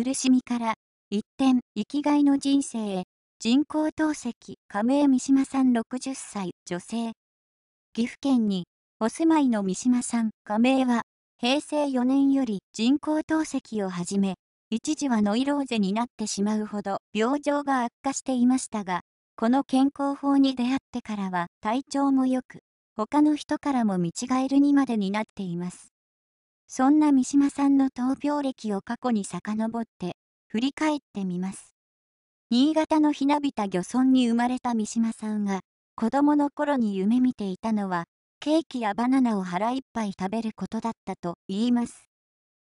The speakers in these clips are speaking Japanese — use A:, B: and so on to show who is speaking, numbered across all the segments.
A: 苦しみから、一転、生きがいの人生へ、人工透析、亀井三島さん60歳、女性。岐阜県に、お住まいの三島さん、亀井は、平成4年より人工透析を始め、一時はノイローゼになってしまうほど病状が悪化していましたが、この健康法に出会ってからは体調も良く、他の人からも見違えるにまでになっています。そんな三島さんの闘病歴を過去に遡って振り返ってみます。新潟のひなびた漁村に生まれた三島さんが子供の頃に夢見ていたのはケーキやバナナを腹いっぱい食べることだったと言います。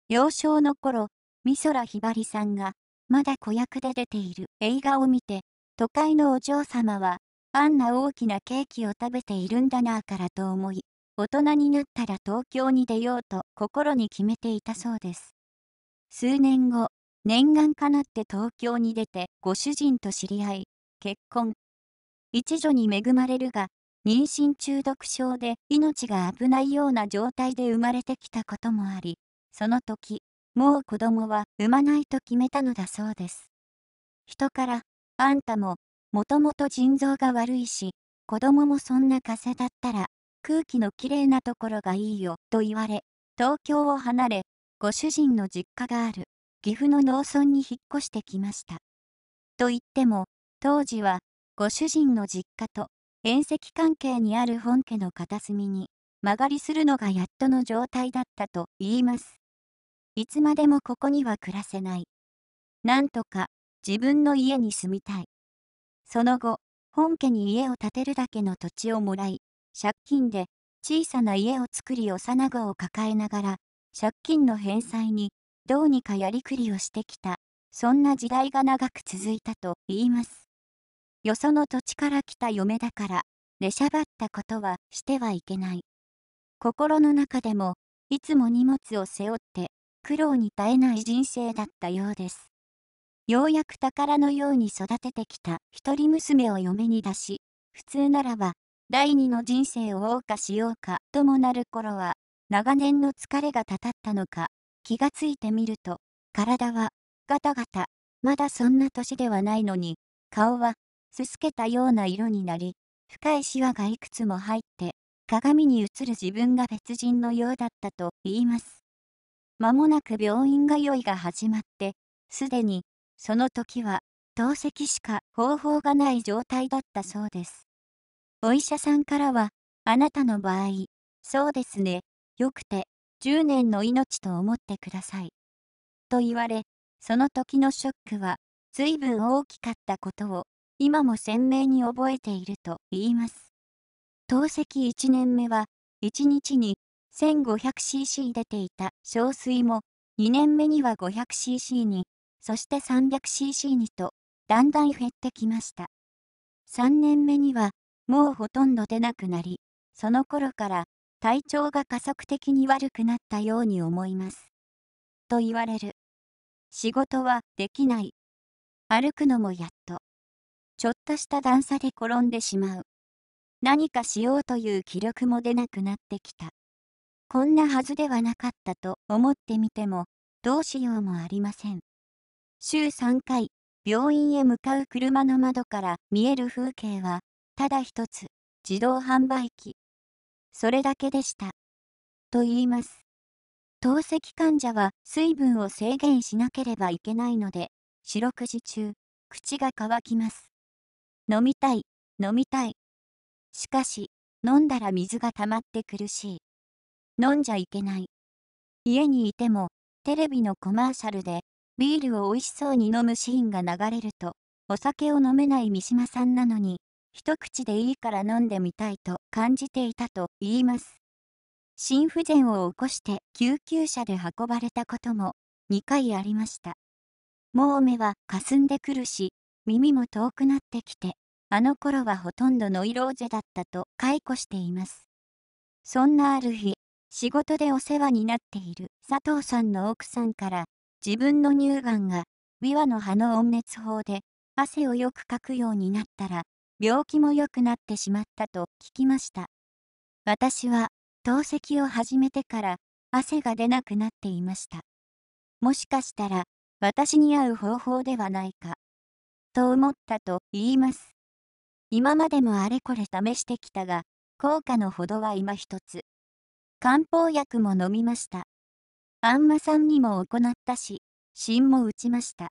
A: 幼少の頃、美空ひばりさんがまだ子役で出ている映画を見て都会のお嬢様はあんな大きなケーキを食べているんだなぁからと思い大人になったら東京に出ようと心に決めていたそうです。数年後、念願かなって東京に出てご主人と知り合い、結婚。一女に恵まれるが、妊娠中毒症で命が危ないような状態で生まれてきたこともあり、その時、もう子供は産まないと決めたのだそうです。人から、あんたも、もともと腎臓が悪いし、子供もそんな風邪だったら空気のきれいなところがいいよと言われ、東京を離れ、ご主人の実家がある岐阜の農村に引っ越してきました。と言っても、当時はご主人の実家と縁石関係にある本家の片隅に曲がりするのがやっとの状態だったと言います。いつまでもここには暮らせない。なんとか自分の家に住みたい。その後、本家に家を建てるだけの土地をもらい、借金で小さな家を作り幼子を抱えながら、借金の返済にどうにかやりくりをしてきた、そんな時代が長く続いたと言います。よその土地から来た嫁だから、出しゃばったことはしてはいけない。心の中でも、いつも荷物を背負って、苦労に絶えない人生だったようです。ようやく宝のように育ててきた一人娘を嫁に出し、普通ならば第二の人生を謳歌しようかともなる頃は、長年の疲れがたたったのか、気がついてみると、体は、ガタガタ、まだそんな年ではないのに、顔は、すすけたような色になり、深いシワがいくつも入って、鏡に映る自分が別人のようだったと言います。間もなく病院通いが始まって、すでに、その時は、透析しか方法がない状態だったそうです。お医者さんからは、あなたの場合、そうですね、よくて、10年の命と思ってください。と言われ、その時のショックは、随分大きかったことを、今も鮮明に覚えていると言います。透析1年目は、1日に 1500cc 出ていた小水も、2年目には 500cc に、そして 300cc にと、だんだん減ってきました。3年目には、もうほとんど出なくなり、その頃から体調が加速的に悪くなったように思います。と言われる。仕事はできない。歩くのもやっと。ちょっとした段差で転んでしまう。何かしようという気力も出なくなってきた。こんなはずではなかったと思ってみても、どうしようもありません。週3回、病院へ向かう車の窓から見える風景は、ただ一つ、自動販売機。それだけでした。と言います。透析患者は水分を制限しなければいけないので、四六時中、口が乾きます。飲みたい、飲みたい。しかし、飲んだら水が溜まって苦しい。飲んじゃいけない。家にいても、テレビのコマーシャルで、ビールを美味しそうに飲むシーンが流れると、お酒を飲めない三島さんなのに、一口でいいから飲んでみたいと感じていたと言います。心不全を起こして救急車で運ばれたことも2回ありました。もう目はかすんでくるし、耳も遠くなってきて、あの頃はほとんどノイローゼだったと解雇しています。そんなある日、仕事でお世話になっている佐藤さんの奥さんから、自分の乳がんが、ビワの葉の温熱法で、汗をよくかくようになったら、病気も良くなってしまったと聞きました。私は透析を始めてから汗が出なくなっていました。もしかしたら私に合う方法ではないか。と思ったと言います。今までもあれこれ試してきたが、効果のほどは今一つ。漢方薬も飲みました。あんまさんにも行ったし、芯も打ちました。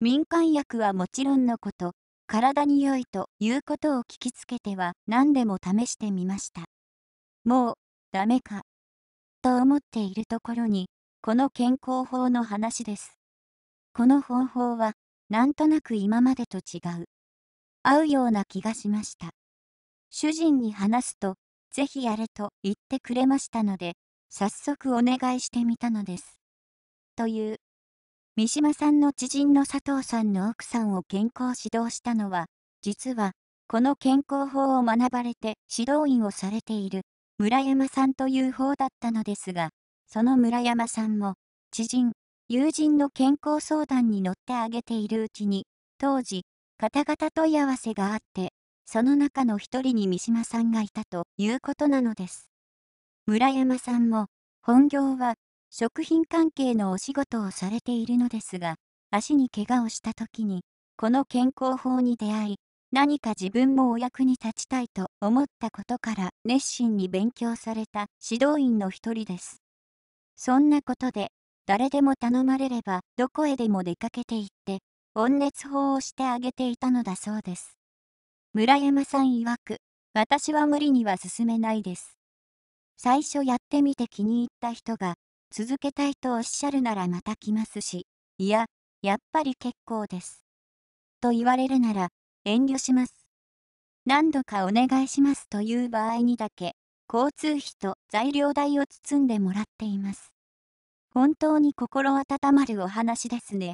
A: 民間薬はもちろんのこと、体に良いということを聞きつけては何でも試してみました。もう、ダメか。と思っているところに、この健康法の話です。この方法は、なんとなく今までと違う。合うような気がしました。主人に話すと、ぜひやれと言ってくれましたので、早速お願いしてみたのです。という、三島さんの知人の佐藤さんの奥さんを健康指導したのは、実は、この健康法を学ばれて指導員をされている村山さんという方だったのですが、その村山さんも、知人、友人の健康相談に乗ってあげているうちに、当時、方々問い合わせがあって、その中の一人に三島さんがいたということなのです。村山さんも、本業は食品関係のお仕事をされているのですが、足に怪我をした時に、この健康法に出会い、何か自分もお役に立ちたいと思ったことから熱心に勉強された指導員の一人です。そんなことで、誰でも頼まれればどこへでも出かけて行って、温熱法をしてあげていたのだそうです。村山さん曰く、私は無理には進めないです。最初やってみて気に入った人が続けたいとおっしゃるならまた来ますし、いや、やっぱり結構です。と言われるなら、遠慮します。何度かお願いしますという場合にだけ、交通費と材料代を包んでもらっています。本当に心温まるお話ですね。